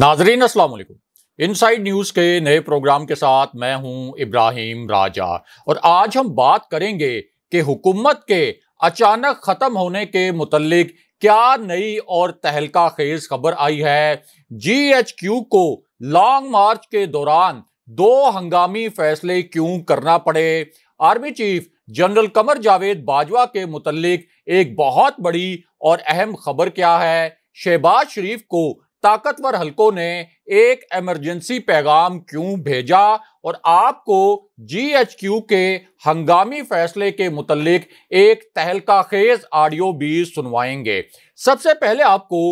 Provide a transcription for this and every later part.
नाजरीन असल in inside news के नए प्रोग्राम के साथ मैं हूं इब्राहिम राजा और आज हम बात करेंगे कि हुकूमत के अचानक ख़त्म होने के मुतलक क्या नई और तहलका खेज खबर आई है जी एच क्यू को लॉन्ग मार्च के दौरान दो हंगामी फैसले क्यों करना पड़े army chief general Qamar Javed Bajwa के मुतलक एक बहुत बड़ी और अहम खबर क्या है शहबाज शरीफ को ताकतवर हलकों ने एक इमरजेंसी पैगाम क्यों भेजा और आपको जीएचक्यू के हंगामी फैसले के मुतलिक एक तहलका खेज ऑडियो भी सुनवाएंगे सबसे पहले आपको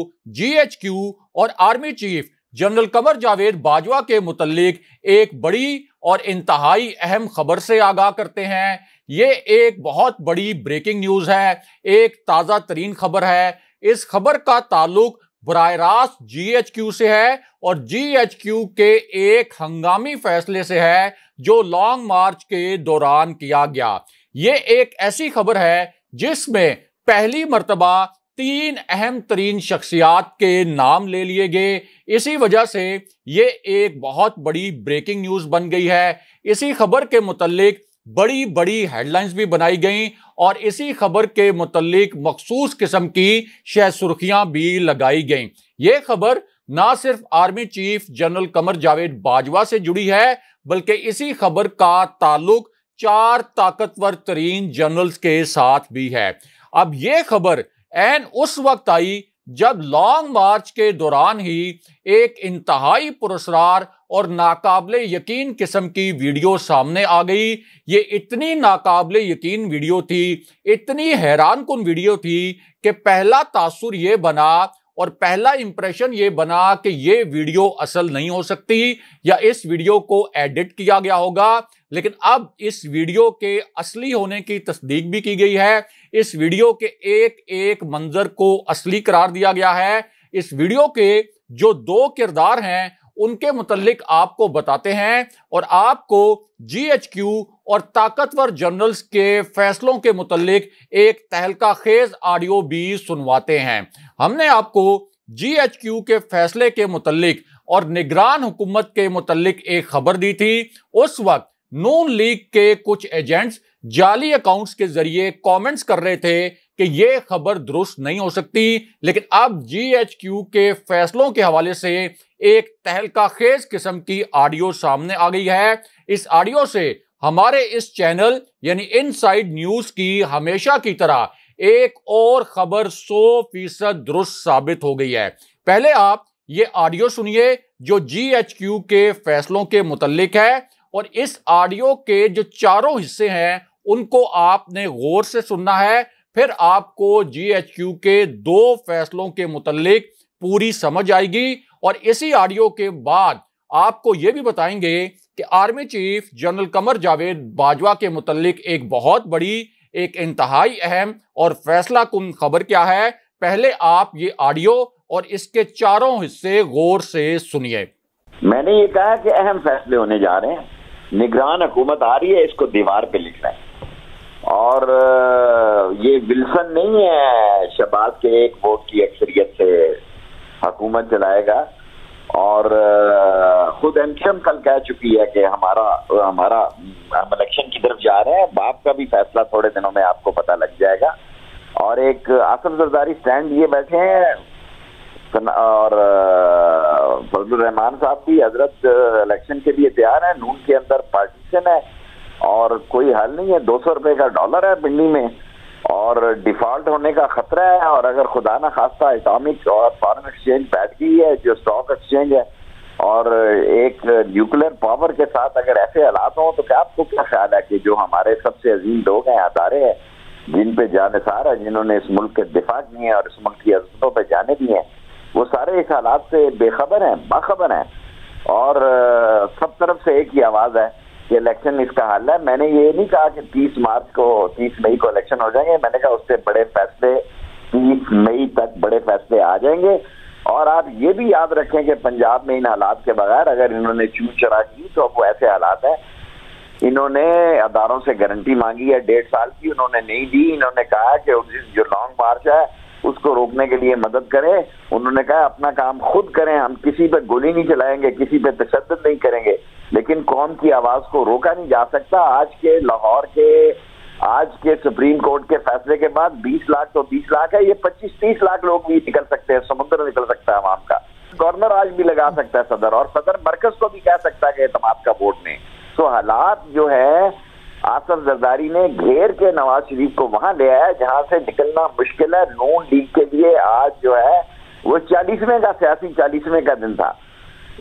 जीएचक्यू और army chief general Qamar Javed Bajwa के मुतलिक एक बड़ी और इंतहाई अहम खबर से आगाह करते हैं ये एक बहुत बड़ी ब्रेकिंग न्यूज है एक ताज़ा तरीन खबर है इस खबर का ताल्लुक बरह रास्त जी एच क्यू से है और जी एच क्यू के एक हंगामी फैसले से है जो लॉन्ग मार्च के दौरान किया गया ये एक ऐसी खबर है जिसमें पहली मरतबा तीन अहम तरीन शख्सियात के नाम ले लिए गए इसी वजह से ये एक बहुत बड़ी ब्रेकिंग न्यूज बन गई है इसी खबर के मुतलिक बड़ी बड़ी हेडलाइंस भी बनाई गई और इसी खबर के मुतलिक मखसूस किस्म की शह सुर्खियां भी लगाई गई ये खबर ना सिर्फ army chief general Qamar Javed Bajwa से जुड़ी है बल्कि इसी खबर का ताल्लुक चार ताकतवर तरीन जनरल्स के साथ भी है अब यह खबर एन उस वक्त आई जब लॉन्ग मार्च के दौरान ही एक इंतहाई पुरस्कार और नाकबले यकीन किस्म की वीडियो सामने आ गई ये इतनी नाकबले यकीन वीडियो थी इतनी हैरान कन वीडियो थी कि पहला तासुर ये बना और पहला इंप्रेशन ये बना कि ये वीडियो असल नहीं हो सकती या इस वीडियो को एडिट किया गया होगा लेकिन अब इस वीडियो के असली होने की तस्दीक भी की गई है इस वीडियो के एक एक मंजर को असली करार दिया गया है इस वीडियो के जो दो किरदार हैं उनके मुतलिक आपको बताते हैं और आपको जी एच क्यू और ताकतवर जर्नल्स के फैसलों के मुतलिक एक तहलका खेज ऑडियो भी सुनवाते हैं हमने आपको जी एच क्यू के फैसले के मुतलिक और निगरान हुकूमत के मुतलिक एक खबर दी थी उस वक्त नून लीग के कुछ एजेंट्स जाली अकाउंट्स के जरिए कमेंट्स कर रहे थे कि यह खबर दुरुस्त नहीं हो सकती लेकिन अब जीएचक्यू के फैसलों के हवाले से एक तहलका खेज किस्म की ऑडियो सामने आ गई है इस ऑडियो से हमारे इस चैनल यानी इनसाइड न्यूज की हमेशा की तरह एक और खबर सौ फीसद दुरुस्त साबित हो गई है पहले आप ये ऑडियो सुनिए जो जीएचक्यू के फैसलों के मुतलिक है और इस ऑडियो के जो चारों हिस्से हैं उनको आपने गौर से सुनना है फिर आपको जीएचक्यू के दो फैसलों के मुतलिक पूरी समझ आएगी और इसी ऑडियो के बाद आपको ये भी बताएंगे कि army chief general Qamar Javed Bajwa के मुतलिक एक बहुत बड़ी एक इंतहाई अहम और फैसला कुन खबर क्या है पहले आप ये ऑडियो और इसके चारों हिस्से गौर से सुनिए मैंने ये कहा कि अहम फैसले होने जा रहे हैं निगरान हुकूमत आ रही है इसको दीवार पे लिखना है और ये विल्सन नहीं है शबाज के एक वोट की अक्सरियत से हुकूमत चलाएगा और खुद एमसीएम कल कह चुकी है कि हमारा हमारा हम इलेक्शन की तरफ जा रहे हैं बाप का भी फैसला थोड़े दिनों में आपको पता लग जाएगा और एक आसफ जरदारी स्टैंड लिए बैठे हैं और फजल रहमान साहब की हजरत इलेक्शन के लिए तैयार है नून के अंदर पार्टीशन है और कोई हल नहीं है दो सौ रुपये का डॉलर है बिल्ली में और डिफॉल्ट होने का खतरा है और अगर खुदा न खास्ता इटामिक और फॉरन एक्सचेंज बैठ गई है जो स्टॉक एक्सचेंज है और एक न्यूक्लियर पावर के साथ अगर ऐसे हालात हों तो क्या आपको क्या ख्याल है कि जो हमारे सबसे अजीम लोग हैं अदारे हैं जिन पे जानसार है जिन्होंने इस मुल्क के दिफा किए हैं और इस मुल्क की अजमतों पर जाने दिए हैं वो सारे इस हालात से बेखबर हैं बाखबर हैं और सब तरफ से एक ही आवाज़ है कि इलेक्शन इसका हल है मैंने ये नहीं कहा कि तीस मार्च को तीस मई को इलेक्शन हो जाएंगे मैंने कहा उससे बड़े फैसले तीस मई तक बड़े फैसले आ जाएंगे और आप ये भी याद रखें कि पंजाब में इन हालात के बगैर अगर इन्होंने चू चरा की तो अब वो ऐसे हालात हैं इन्होंने अदारों से गारंटी मांगी है डेढ़ साल की उन्होंने नहीं दी इन्होंने कहा कि जो लॉन्ग मार्च है उसको रोकने के लिए मदद करें उन्होंने कहा अपना काम खुद करें हम किसी पे गोली नहीं चलाएंगे किसी पे तशद नहीं करेंगे लेकिन कौम की आवाज को रोका नहीं जा सकता आज के लाहौर के आज के सुप्रीम कोर्ट के फैसले के बाद 20 लाख तो 20 लाख है ये 25-30 लाख लोग भी निकल सकते हैं समुद्र निकल सकता है आवाम का गवर्नर आज भी लगा सकता है सदर और सदर मरकज को भी कह सकता है कि एतमाद का वोट नहीं तो हालात जो है असद जरदारी ने घेर के नवाज शरीफ को वहां ले आया जहां से निकलना मुश्किल है नून लीग के लिए आज जो है वो चालीसवें का सियासी चालीसवें का दिन था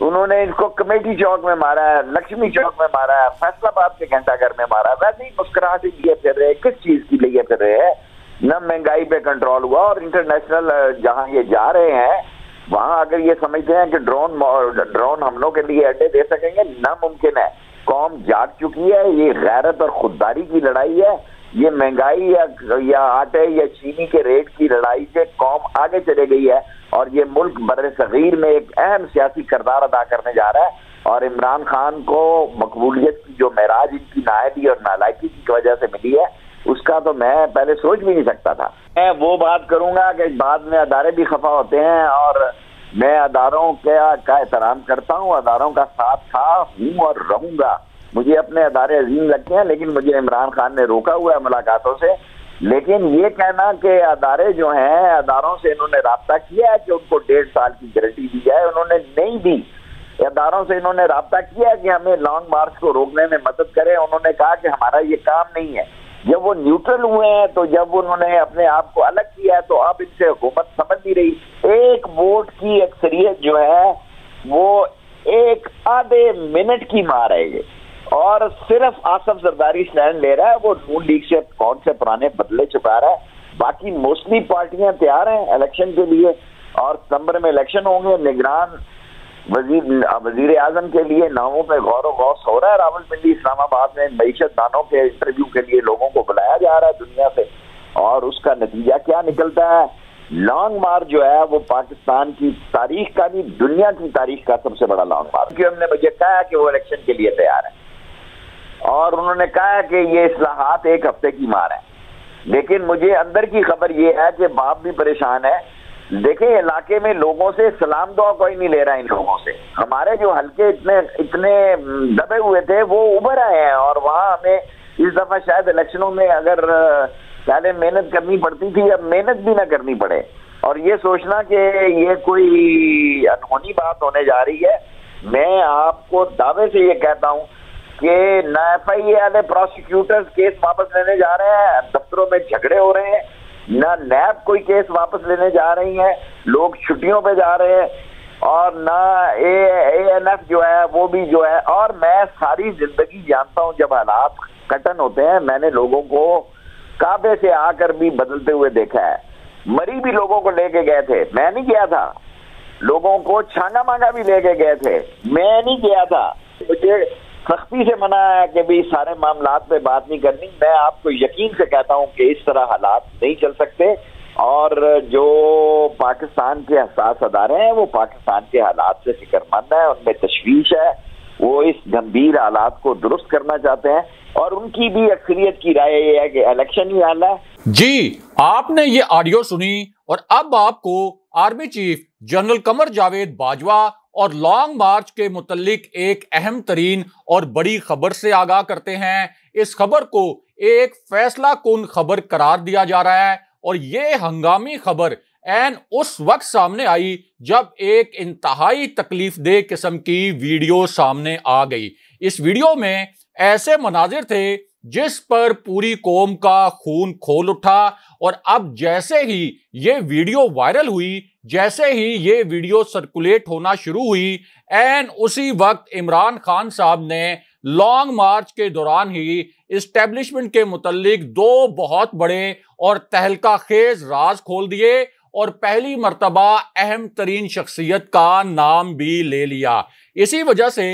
उन्होंने इनको कमेटी चौक में मारा है लक्ष्मी चौक में मारा है फैसलाबाद के घंटाघर में मारा वैसे ही मुस्कुराहट लिए फिर रहे किस चीज की लिए फिर रहे हैं न महंगाई पे कंट्रोल हुआ और इंटरनेशनल जहां ये जा रहे हैं वहां अगर ये समझते हैं कि ड्रोन ड्रोन हमलों के लिए अड्डे दे सकेंगे नामुमकिन है कौम जाग चुकी है ये गैरत और खुददारी की लड़ाई है ये महंगाई या या आटे या चीनी के रेट की लड़ाई से कौम आगे चले गई है और ये मुल्क बर सगीर में एक अहम सियासी करदार अदा करने जा रहा है और इमरान खान को मकबूलियत की जो महराज इनकी नायबी और नालायकी की वजह से मिली है उसका तो मैं पहले सोच भी नहीं सकता था मैं वो बात करूंगा कि बाद में अदारे भी खफा होते हैं और मैं अदारों का, का एहतराम करता हूँ अदारों का साथ था हूँ और रहूंगा मुझे अपने अदारे अजीम लगते हैं लेकिन मुझे इमरान खान ने रोका हुआ है मुलाकातों से लेकिन ये कहना कि अदारे जो हैं अदारों से इन्होंने रबता किया है कि उनको डेढ़ साल की गारंटी दी जाए उन्होंने नहीं दी अदारों से इन्होंने रबता किया कि हमें लॉन्ग मार्च को रोकने में मदद करें उन्होंने कहा कि हमारा ये काम नहीं है जब वो न्यूट्रल हुए हैं तो जब उन्होंने अपने आप को अलग किया है तो अब इनसे हुकूमत समझ नहीं रही एक वोट की अक्सरियत जो है वो एक आधे मिनट की मार है और सिर्फ आसफ जरदारी स्टैंड ले रहा है वो नून लीग से कौन से पुराने बदले चुका रहा है बाकी मोस्टली पार्टियां तैयार हैं इलेक्शन के लिए और सितंबर में इलेक्शन होंगे निगरान वजीर वजीर आजम के लिए नामों पे गौर व गौस हो रहा है पिंडी इस्लामाबाद में मीशत दानों के इंटरव्यू के लिए लोगों को बुलाया जा रहा है दुनिया से और उसका नतीजा क्या निकलता है लॉन्ग मार्च जो है वो पाकिस्तान की तारीख का भी दुनिया की तारीख का सबसे बड़ा लॉन्ग मार्च क्योंकि हमने मुझे कहा कि वो इलेक्शन के लिए तैयार है और उन्होंने कहा कि ये असलाहत एक हफ्ते की मार है लेकिन मुझे अंदर की खबर ये है कि बाप भी परेशान है देखिए इलाके में लोगों से सलाम दुआ कोई नहीं ले रहा है इन लोगों से हमारे जो हल्के इतने इतने दबे हुए थे वो उभर आए हैं और वहाँ हमें इस दफा शायद इलेक्शनों में अगर पहले मेहनत करनी पड़ती थी अब मेहनत भी ना करनी पड़े और ये सोचना कि ये कोई अनहोनी बात होने जा रही है मैं आपको दावे से ये कहता हूँ कि न एफ आई ए वाले प्रोसिक्यूटर्स केस वापस लेने जा रहे हैं दफ्तरों में झगड़े हो रहे हैं ना नैब कोई केस वापस लेने जा रही है लोग छुट्टियों पे जा रहे हैं और ना ए एन एफ जो है वो भी जो है और मैं सारी जिंदगी जानता हूं जब हालात कटन होते हैं मैंने लोगों को काबे से आकर भी बदलते हुए देखा है मरी भी लोगों को लेके गए थे मैं नहीं गया था लोगों को छांगा मांगा भी लेके गए थे मैं नहीं गया था मुझे सख्ती से मना है कि भाई सारे मामला पे बात नहीं करनी मैं आपको यकीन से कहता हूं कि इस तरह हालात नहीं चल सकते और जो पाकिस्तान के हसास अदारे हैं वो पाकिस्तान के हालात से फिक्रमंद है उनमें तशवीश है वो इस गंभीर हालात को दुरुस्त करना चाहते हैं और उनकी भी अक्सरियत की राय ये है कि इलेक्शन ही आना है जी आपने ये ऑडियो सुनी और अब आपको army chief general Qamar Javed Bajwa और लॉन्ग मार्च के मुतलिक एक अहम तरीन और बड़ी खबर से आगाह करते हैं इस खबर को एक फैसला कन खबर करार दिया जा रहा है और ये हंगामी खबर एन उस वक्त सामने आई जब एक इंतहाई तकलीफ दे किस्म की वीडियो सामने आ गई इस वीडियो में ऐसे मनाजिर थे जिस पर पूरी कौम का खून खोल उठा और अब जैसे ही ये वीडियो वायरल हुई जैसे ही ये वीडियो सर्कुलेट होना शुरू हुई एन उसी वक्त इमरान खान साहब ने लॉन्ग मार्च के दौरान ही इस्टेब्लिशमेंट के मुतलिक दो बहुत बड़े और तहलका खेज राज खोल दिए और पहली मरतबा अहम तरीन शख्सियत का नाम भी ले लिया इसी वजह से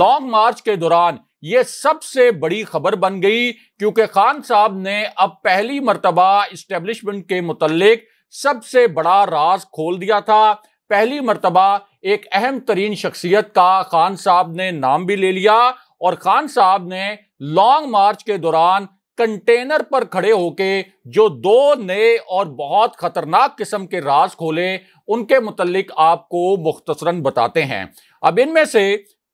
लॉन्ग मार्च के दौरान ये सबसे बड़ी खबर बन गई क्योंकि खान साहब ने अब पहली मरतबा इस्टेब्लिशमेंट के मुतलिक सबसे बड़ा राज खोल दिया था पहली मरतबा एक अहम तरीन शख्सियत का खान साहब ने नाम भी ले लिया और खान साहब ने लॉन्ग मार्च के दौरान कंटेनर पर खड़े होके जो दो नए और बहुत खतरनाक किस्म के राज खोले उनके मुतलिक आपको मुख्तसरन बताते हैं अब इनमें से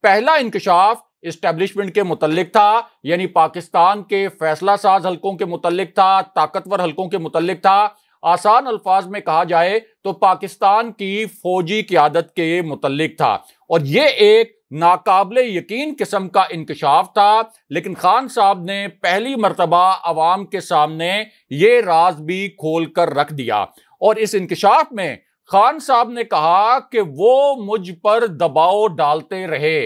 पहला इंकशाफ इस्टेब्लिशमेंट के मुतलिक था यानी पाकिस्तान के फैसला साज हलकों के मुतलिक था ताकतवर हलकों के मुतलिक था आसान अल्फाज में कहा जाए तो पाकिस्तान की फौजी क्यादत के मुतलिक था और ये एक नाकबले यकीन किस्म का इंकशाफ था लेकिन खान साहब ने पहली मरतबा आवाम के सामने ये राज भी खोल कर रख दिया और इस इंकशाफ में खान साहब ने कहा कि वो मुझ पर दबाव डालते रहे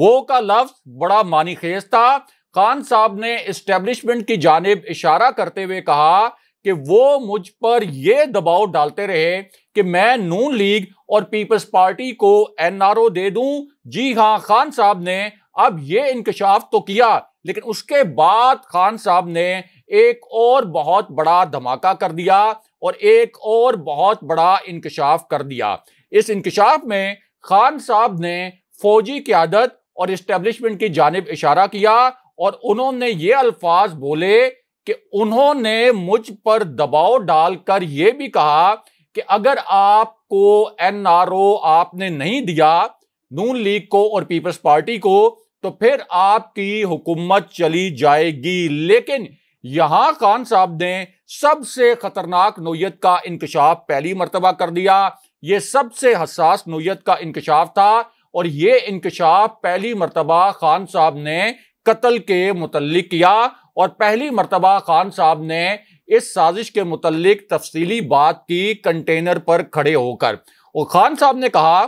वो का लफ्ज बड़ा मानी खेज था खान साहब ने इस्टेब्लिशमेंट की जानब इशारा करते हुए कहा कि वो मुझ पर यह दबाव डालते रहे कि मैं नून लीग और पीपल्स पार्टी को एनआरओ दे दूं जी हां खान साहब ने अब ये इंकशाफ तो किया लेकिन उसके बाद खान साहब ने एक और बहुत बड़ा धमाका कर दिया और एक और बहुत बड़ा इंकशाफ कर दिया इस इंकशाफ में खान साहब ने फौजी क्यादत और इस्टेब्लिशमेंट की जानब इशारा किया और उन्होंने ये अल्फाज बोले कि उन्होंने मुझ पर दबाव डालकर यह भी कहा कि अगर आपको एनआरओ आपने नहीं दिया नून लीग को और पीपल्स पार्टी को तो फिर आपकी हुकूमत चली जाएगी लेकिन यहां खान साहब ने सबसे खतरनाक नोयत का इंकशाफ पहली मरतबा कर दिया ये सबसे हसास नोयत का इंकशाफ था और ये इंकशाफ पहली मरतबा खान साहब ने कत्ल के मुतल किया और पहली मरतबा खान साहब ने इस साजिश के मुतलिक तफसीली बात की कंटेनर पर खड़े होकर और खान साहब ने कहा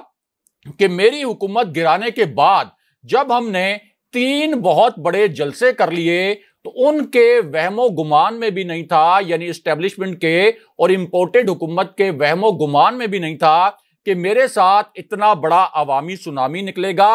कि मेरी हुकूमत गिराने के बाद जब हमने तीन बहुत बड़े जलसे कर लिए तो उनके वहमो गुमान में भी नहीं था यानी इस्टेब्लिशमेंट के और इम्पोर्टेड हुकूमत के वहमो गुमान में भी नहीं था कि मेरे साथ इतना बड़ा अवामी सुनामी निकलेगा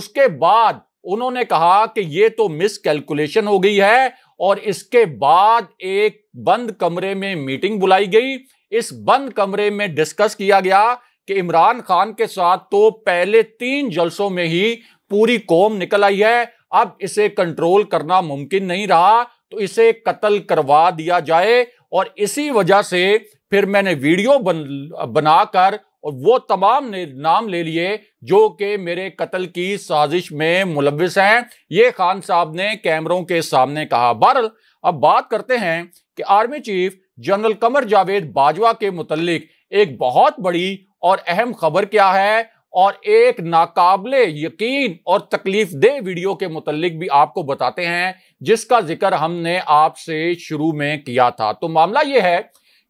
उसके बाद उन्होंने कहा कि ये तो मिस कैलकुलेशन हो गई है और इसके बाद एक बंद कमरे में मीटिंग बुलाई गई इस बंद कमरे में डिस्कस किया गया कि इमरान खान के साथ तो पहले तीन जलसों में ही पूरी कौम निकल आई है अब इसे कंट्रोल करना मुमकिन नहीं रहा तो इसे कत्ल करवा दिया जाए और इसी वजह से फिर मैंने वीडियो बन बनाकर और वो तमाम नाम ले लिए जो कि मेरे कत्ल की साजिश में मुलविस हैं ये खान साहब ने कैमरों के सामने कहा बहरल अब बात करते हैं कि army chief general Qamar Javed Bajwa के मुतलिक एक बहुत बड़ी और अहम खबर क्या है और एक नाकाबले यकीन और तकलीफ दे वीडियो के मुतलिक भी आपको बताते हैं जिसका जिक्र हमने आपसे शुरू में किया था तो मामला यह है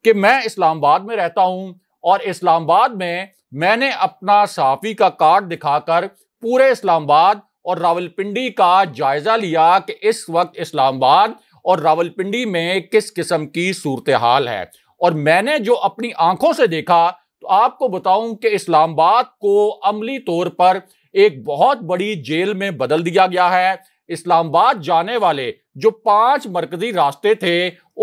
कि मैं इस्लामाबाद में रहता हूं और इस्लामाबाद में मैंने अपना सहाफ़ी का कार्ड दिखाकर पूरे इस्लामाबाद और रावलपिंडी का जायज़ा लिया कि इस वक्त इस्लामाबाद और रावलपिंडी में किस किस्म की सूरत हाल है और मैंने जो अपनी आंखों से देखा तो आपको बताऊं कि इस्लामाबाद को अमली तौर पर एक बहुत बड़ी जेल में बदल दिया गया है इस्लामाबाद जाने वाले जो पांच मरकजी रास्ते थे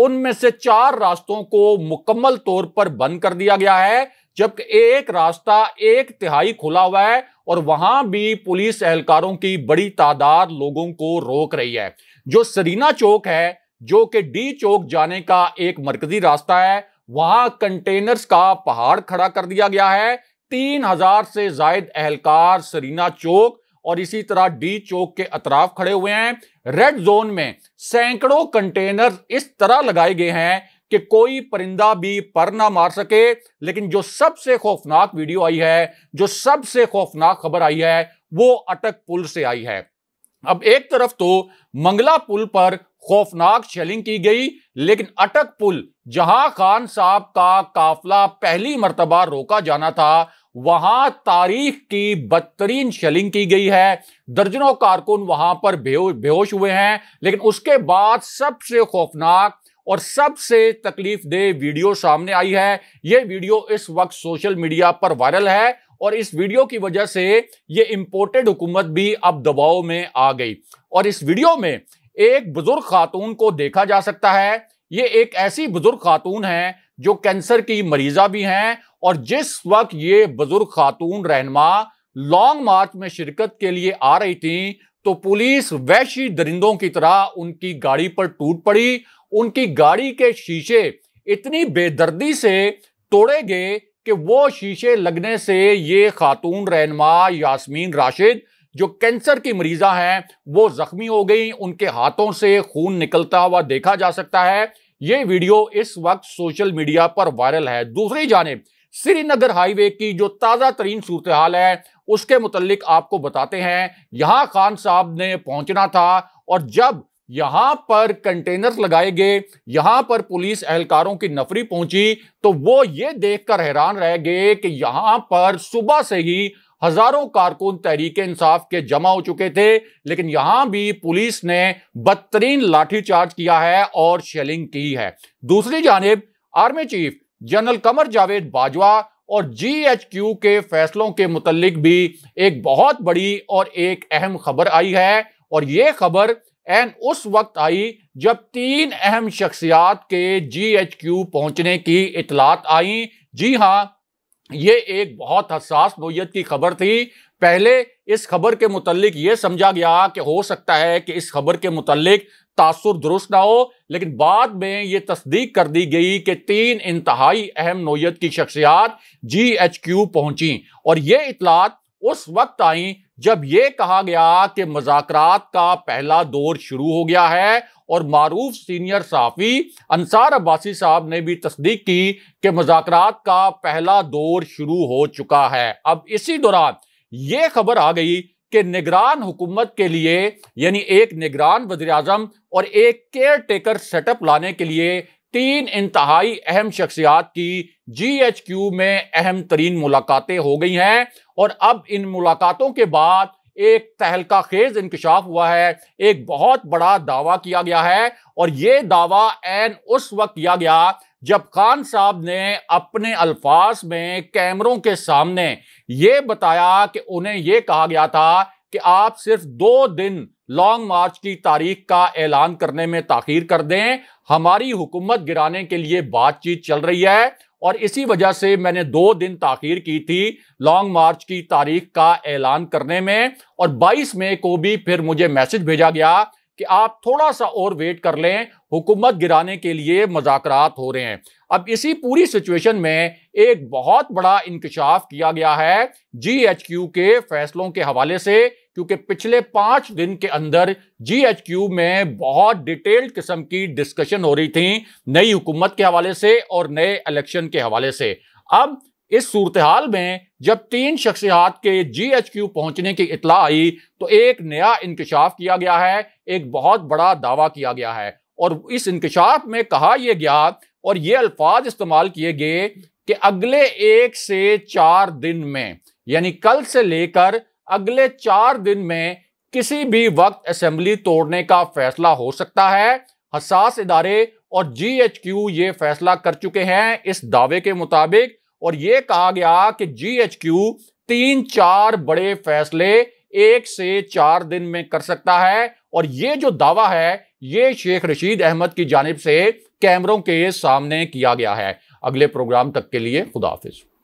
उनमें से चार रास्तों को मुकम्मल तौर पर बंद कर दिया गया है जबकि एक रास्ता एक तिहाई खुला हुआ है और वहां भी पुलिस एहलकारों की बड़ी तादाद लोगों को रोक रही है जो सरीना चौक है जो कि डी चौक जाने का एक मरकजी रास्ता है वहां कंटेनर्स का पहाड़ खड़ा कर दिया गया है तीन हजार से जायद एहलकार सरीना चौक और इसी तरह डी चौक के अतराफ खड़े हुए हैं रेड जोन में सैकड़ों कंटेनर इस तरह लगाए गए हैं कि कोई परिंदा भी पर ना मार सके लेकिन जो सबसे खौफनाक वीडियो आई है जो सबसे खौफनाक खबर आई है वो अटक पुल से आई है अब एक तरफ तो मंगला पुल पर खौफनाक शेलिंग की गई लेकिन अटक पुल जहां खान साहब का काफला पहली मरतबा रोका जाना था वहां तारीख की बदतरीन शलिंग की गई है दर्जनों कारकुन वहां पर बेहोश हुए हैं लेकिन उसके बाद सबसे खौफनाक और सबसे तकलीफ दे वीडियो सामने आई है यह वीडियो इस वक्त सोशल मीडिया पर वायरल है और इस वीडियो की वजह से ये इम्पोर्टेड हुकूमत भी अब दबाव में आ गई और इस वीडियो में एक बुजुर्ग खातून को देखा जा सकता है ये एक ऐसी बुजुर्ग खातून है जो कैंसर की मरीजा भी हैं और जिस वक्त ये बुजुर्ग खातून रहनमा लॉन्ग मार्च में शिरकत के लिए आ रही थी तो पुलिस वैशी दरिंदों की तरह उनकी गाड़ी पर टूट पड़ी उनकी गाड़ी के शीशे इतनी बेदर्दी से तोड़े गए कि वो शीशे लगने से ये खातून रहनमा यास्मीन राशिद जो कैंसर की मरीजा हैं वो जख्मी हो गई उनके हाथों से खून निकलता हुआ देखा जा सकता है ये वीडियो इस वक्त सोशल मीडिया पर वायरल है दूसरी जानब श्रीनगर हाईवे की जो ताज़ा तरीन सूरत हाल है उसके मुतलिक आपको बताते हैं यहां खान साहब ने पहुंचना था और जब यहां पर कंटेनर्स लगाए गए यहां पर पुलिस एहलकारों की नफरी पहुंची तो वो ये देखकर हैरान रह गए कि यहां पर सुबह से ही हजारों कारकुन तहरीक इंसाफ के जमा हो चुके थे लेकिन यहां भी पुलिस ने बदतरीन लाठीचार्ज किया है और शेलिंग की है दूसरी जानब army chief general Qamar Javed Bajwa और जीएचक्यू के फैसलों के मुतलिक भी एक बहुत बड़ी और एक अहम खबर आई है और ये खबर एन उस वक्त आई जब तीन अहम शख्सियात के जीएचक्यू पहुंचने की इतलात आई जी हाँ ये एक बहुत हसास नोयत की खबर थी पहले इस खबर के मुतलिक ये समझा गया कि हो सकता है कि इस खबर के मुतलिक तासुर दुरुस्त ना हो लेकिन बाद में ये तस्दीक कर दी गई कि तीन इंतहाई अहम नोयत की शख्सियात जी एच क्यू पहुंची और ये इतलात उस वक्त आई जब यह कहा गया कि मजाकरात का पहला दौर शुरू हो गया है और मारूफ सीनियर साफी अंसार अब्बासी साहब ने भी तस्दीक की कि मजाकरात का पहला दौर शुरू हो चुका है अब इसी दौरान यह खबर आ गई कि निगरान हुकूमत के लिए यानी एक निगरान वजी और एक केयर टेकर सेटअप लाने के लिए तीन इंतहाई अहम शख्सियात की जी एच क्यू में अहम तरीन मुलाकातें हो गई हैं और अब इन मुलाकातों के बाद एक तहलका खेज इंकशाफ हुआ है एक बहुत बड़ा दावा किया गया है और यह दावा एन उस वक्त किया गया जब खान साहब ने अपने अल्फाज में कैमरों के सामने ये बताया कि उन्हें यह कहा गया था कि आप सिर्फ दो दिन लॉन्ग मार्च की तारीख का ऐलान करने में ताखीर कर दें हमारी हुकूमत गिराने के लिए बातचीत चल रही है और इसी वजह से मैंने दो दिन ताखीर की थी लॉन्ग मार्च की तारीख का ऐलान करने में और 22 मई को भी फिर मुझे मैसेज भेजा गया कि आप थोड़ा सा और वेट कर लें हुकूमत गिराने के लिए मजाकरात हो रहे हैं अब इसी पूरी सिचुएशन में एक बहुत बड़ा इंकशाफ किया गया है जी एच क्यू के फैसलों के हवाले से क्योंकि पिछले पांच दिन के अंदर जीएचक्यू में बहुत डिटेल्ड किस्म की डिस्कशन हो रही थी नई हुकूमत के हवाले से और नए इलेक्शन के हवाले से अब इस सूरत हाल में जब तीन शख्सियात के जी एच क्यू पहुंचने की इतला आई तो एक नया इंकशाफ किया गया है एक बहुत बड़ा दावा किया गया है और इस इंकशाफ में कहा यह गया और ये अल्फाज इस्तेमाल किए गए कि अगले एक से चार दिन में यानी कल से लेकर अगले चार दिन में किसी भी वक्त असेंबली तोड़ने का फैसला हो सकता है हसास इदारे और जी एच क्यू ये फैसला कर चुके हैं इस दावे के मुताबिक और ये कहा गया कि जी एच क्यू तीन चार बड़े फैसले एक से चार दिन में कर सकता है और ये जो दावा है ये शेख रशीद अहमद की जानब से कैमरों के सामने किया गया है अगले प्रोग्राम तक के लिए खुदाफिज